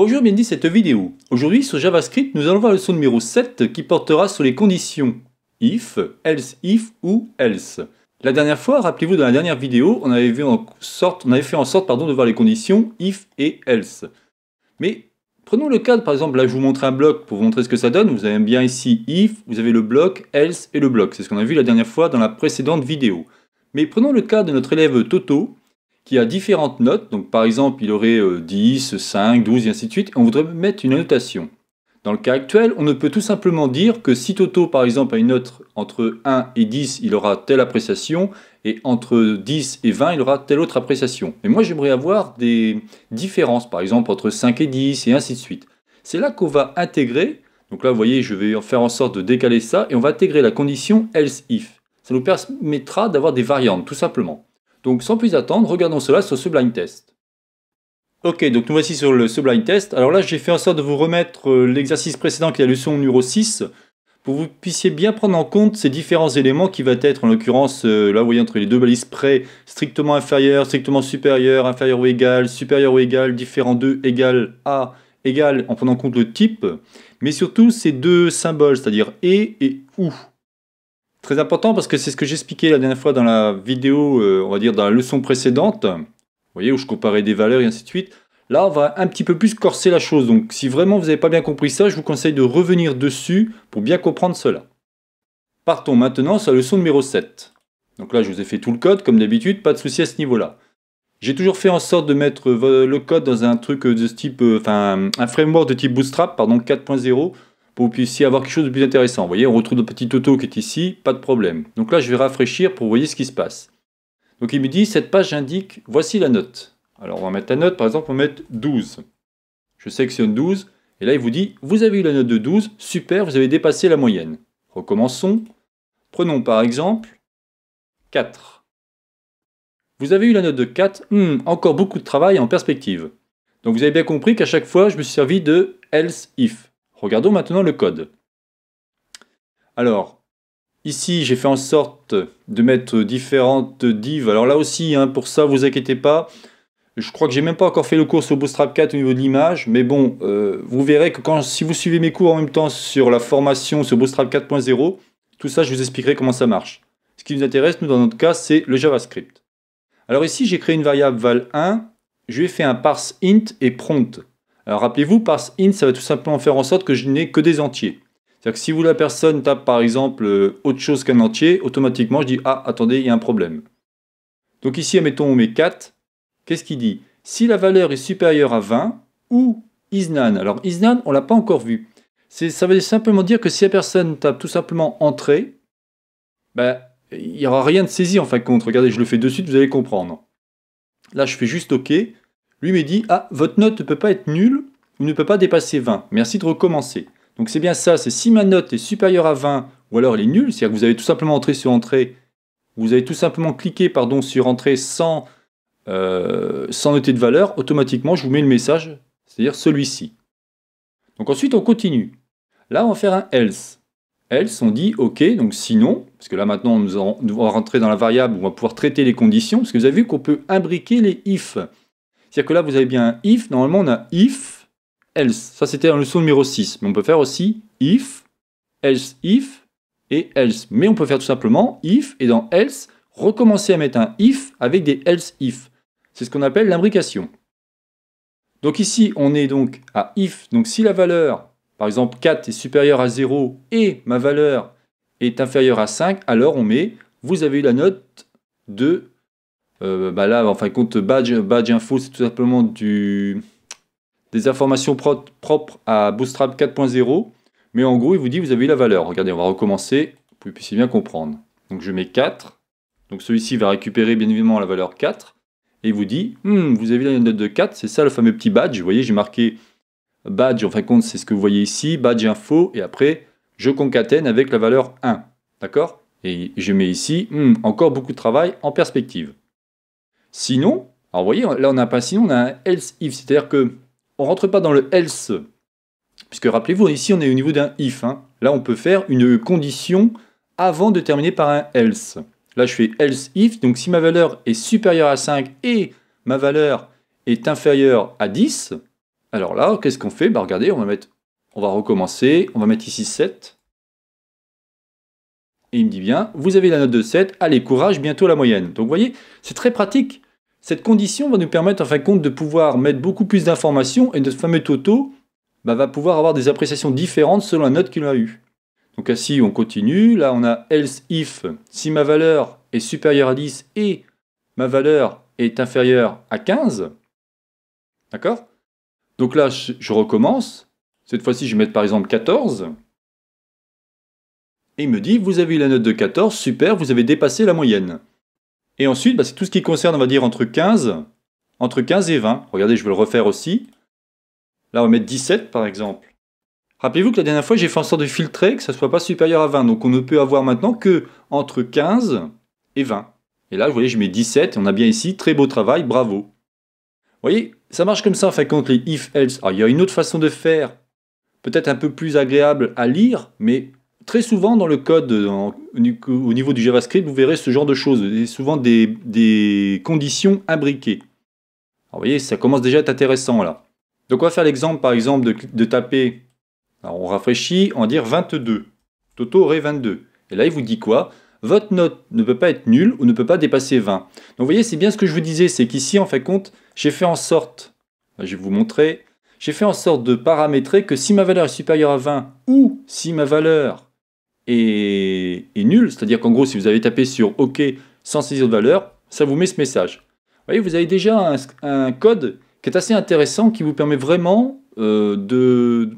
Bonjour, bienvenue dans cette vidéo. Aujourd'hui sur JavaScript, nous allons voir le leçon numéro 7 qui portera sur les conditions if, else if ou else. La dernière fois, rappelez-vous, dans la dernière vidéo, on avait, vu en on avait fait en sorte pardon, de voir les conditions if et else. Mais prenons le cas par exemple, là je vous montre un bloc pour vous montrer ce que ça donne. Vous avez bien ici if, vous avez le bloc, else et le bloc. C'est ce qu'on a vu la dernière fois dans la précédente vidéo. Mais prenons le cas de notre élève Toto qui a différentes notes. Donc par exemple, il aurait 10, 5, 12 et ainsi de suite. on voudrait mettre une annotation. Dans le cas actuel, on ne peut tout simplement dire que si Toto, par exemple, a une note entre 1 et 10, il aura telle appréciation, et entre 10 et 20, il aura telle autre appréciation. Mais moi, j'aimerais avoir des différences, par exemple, entre 5 et 10, et ainsi de suite. C'est là qu'on va intégrer, donc là, vous voyez, je vais faire en sorte de décaler ça, et on va intégrer la condition else if. Ça nous permettra d'avoir des variantes, tout simplement. Donc sans plus attendre, regardons cela sur ce blind test. Ok, donc nous voici sur le, Sublime test. Alors là, j'ai fait en sorte de vous remettre euh, l'exercice précédent qui est la leçon numéro 6 pour que vous puissiez bien prendre en compte ces différents éléments qui vont être en l'occurrence, euh, là vous voyez entre les deux balises près, strictement inférieur, strictement supérieur, inférieur ou égal, supérieur ou égal, différent de, égal à, égal, en prenant en compte le type, mais surtout ces deux symboles, c'est-à-dire et et ou important parce que c'est ce que j'expliquais la dernière fois dans la vidéo, euh, on va dire dans la leçon précédente, vous voyez, où je comparais des valeurs et ainsi de suite. Là, on va un petit peu plus corser la chose. Donc, si vraiment vous n'avez pas bien compris ça, je vous conseille de revenir dessus pour bien comprendre cela. Partons maintenant sur la leçon numéro 7. Donc là, je vous ai fait tout le code, comme d'habitude, pas de souci à ce niveau-là. J'ai toujours fait en sorte de mettre euh, le code dans un truc euh, de ce type, enfin, un framework de type Bootstrap, pardon, 4.0, pour que puissiez avoir quelque chose de plus intéressant. Vous voyez, on retrouve notre petit auto qui est ici, pas de problème. Donc là, je vais rafraîchir pour voir ce qui se passe. Donc il me dit, cette page indique, voici la note. Alors on va mettre la note, par exemple, on va mettre 12. Je sélectionne 12, et là il vous dit, vous avez eu la note de 12, super, vous avez dépassé la moyenne. Recommençons. Prenons par exemple 4. Vous avez eu la note de 4, hmm, encore beaucoup de travail en perspective. Donc vous avez bien compris qu'à chaque fois, je me suis servi de else if. Regardons maintenant le code. Alors, ici, j'ai fait en sorte de mettre différentes divs. Alors là aussi, hein, pour ça, vous inquiétez pas. Je crois que j'ai même pas encore fait le cours sur Bootstrap 4 au niveau de l'image, mais bon, euh, vous verrez que si vous suivez mes cours en même temps sur la formation sur Bootstrap 4.0, tout ça, je vous expliquerai comment ça marche. Ce qui nous intéresse, nous, dans notre cas, c'est le JavaScript. Alors ici, j'ai créé une variable val1, je lui ai fait un parse int et prompt. Rappelez-vous, par int, ça va tout simplement faire en sorte que je n'ai que des entiers. C'est-à-dire que si vous, la personne tape par exemple euh, autre chose qu'un entier, automatiquement je dis Ah, attendez, il y a un problème. Donc ici, mettons, on met 4. Qu'est-ce qu'il dit Si la valeur est supérieure à 20 ou isNan. Alors isNan, on ne l'a pas encore vu. Ça veut simplement dire que si la personne tape tout simplement entrée, ben, il n'y aura rien de saisi en fin de compte. Regardez, je le fais de suite, vous allez comprendre. Là, je fais juste OK. Lui me dit Ah, votre note ne peut pas être nulle ou ne peut pas dépasser 20. Merci de recommencer. Donc c'est bien ça, c'est si ma note est supérieure à 20 ou alors elle est nulle, c'est-à-dire que vous avez tout simplement entré sur entrée, vous avez tout simplement cliqué pardon, sur entrée sans, euh, noter de valeur, automatiquement je vous mets le message, c'est-à-dire celui-ci. Donc ensuite on continue. Là on va faire un else. Else, on dit OK, donc sinon, parce que là maintenant on va rentrer dans la variable où on va pouvoir traiter les conditions, parce que vous avez vu qu'on peut imbriquer les if. C'est-à-dire que là, vous avez bien un if. Normalement, on a if, else. Ça, c'était la leçon numéro 6. Mais on peut faire aussi if, else, if et else. Mais on peut faire tout simplement if et dans else, recommencer à mettre un if avec des else if. C'est ce qu'on appelle l'imbrication. Donc ici, on est donc à if. Donc si la valeur, par exemple 4 est supérieure à 0 et ma valeur est inférieure à 5, alors on met, vous avez eu la note de euh, bah là, en fin de compte, badge, badge info, c'est tout simplement des informations propres à Bootstrap 4.0. Mais en gros, il vous dit, vous avez eu la valeur. Regardez, on va recommencer pour que vous puissiez bien comprendre. Donc je mets 4. Donc celui-ci va récupérer bien évidemment la valeur 4. Et il vous dit, hmm, vous avez la note de 4, c'est ça le fameux petit badge. Vous voyez, j'ai marqué badge, en fin de compte, c'est ce que vous voyez ici, badge info. Et après, je concatène avec la valeur 1. D'accord Et je mets ici, hmm, encore beaucoup de travail en perspective. Sinon, alors vous voyez, là on n'a pas sinon, on a un else if, c'est-à-dire que on rentre pas dans le else, puisque rappelez-vous, ici on est au niveau d'un if. Hein. Là on peut faire une condition avant de terminer par un else. Là je fais else if, donc si ma valeur est supérieure à 5 et ma valeur est inférieure à 10, alors là, qu'est-ce qu'on fait bah, Regardez, on va, mettre, on va recommencer, on va mettre ici 7, et il me dit bien, vous avez la note de 7, allez, courage, bientôt la moyenne. Donc vous voyez, c'est très pratique. Cette condition va nous permettre en fin de compte de pouvoir mettre beaucoup plus d'informations et notre fameux toto bah, va pouvoir avoir des appréciations différentes selon la note qu'il a eue. Donc ici, on continue. Là, on a else if, si ma valeur est supérieure à 10 et ma valeur est inférieure à 15. D'accord Donc là, je recommence. Cette fois-ci, je vais mettre par exemple 14. Et il me dit, vous avez eu la note de 14, super, vous avez dépassé la moyenne. Et ensuite, bah, c'est tout ce qui concerne, on va dire, entre 15, entre 15 et 20. Regardez, je vais le refaire aussi. Là, on va mettre 17, par exemple. Rappelez-vous que la dernière fois, j'ai fait en sorte de filtrer que ça ne soit pas supérieur à 20. Donc, on ne peut avoir maintenant que entre 15 et 20. Et là, vous voyez, je mets 17. on a bien ici, très beau travail, bravo. Vous voyez, ça marche comme ça, en fait, contre les if-else. Alors, il y a une autre façon de faire, peut-être un peu plus agréable à lire, mais très souvent dans le code, euh, au niveau du JavaScript, vous verrez ce genre de choses, et souvent des, conditions imbriquées. Alors, vous voyez, ça commence déjà à être intéressant là. Donc on va faire l'exemple par exemple de, taper, on rafraîchit, on va dire 22. Toto aurait 22. Et là il vous dit quoi Votre note ne peut pas être nulle ou ne peut pas dépasser 20. Donc vous voyez, c'est bien ce que je vous disais, c'est qu'ici en fait compte, j'ai fait en sorte, je vais vous montrer, j'ai fait en sorte de paramétrer que si ma valeur est supérieure à 20 ou si ma valeur et nul. C'est-à-dire qu'en gros, si vous avez tapé sur OK sans saisir de valeur, ça vous met ce message. Vous voyez, vous avez déjà un, code qui est assez intéressant, qui vous permet vraiment euh, de,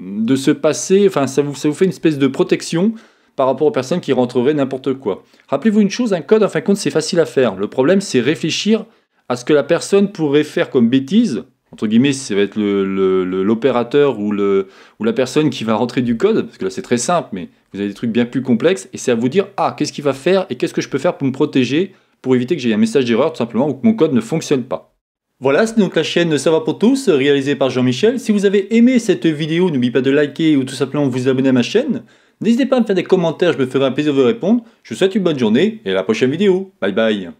de se passer, enfin ça vous, ça vous fait une espèce de protection par rapport aux personnes qui rentreraient n'importe quoi. Rappelez-vous une chose, un code en fin de compte c'est facile à faire. Le problème c'est réfléchir à ce que la personne pourrait faire comme bêtise entre guillemets, ça va être l'opérateur ou, la personne qui va rentrer du code, parce que là c'est très simple, mais vous avez des trucs bien plus complexes, et c'est à vous dire, ah, qu'est-ce qu'il va faire et qu'est-ce que je peux faire pour me protéger, pour éviter que j'ai un message d'erreur tout simplement, ou que mon code ne fonctionne pas. Voilà, c'est donc la chaîne Ça va pour tous, réalisée par Jean-Michel. Si vous avez aimé cette vidéo, n'oubliez pas de liker ou tout simplement vous abonner à ma chaîne. N'hésitez pas à me faire des commentaires, je me ferai un plaisir de vous répondre. Je vous souhaite une bonne journée et à la prochaine vidéo. Bye bye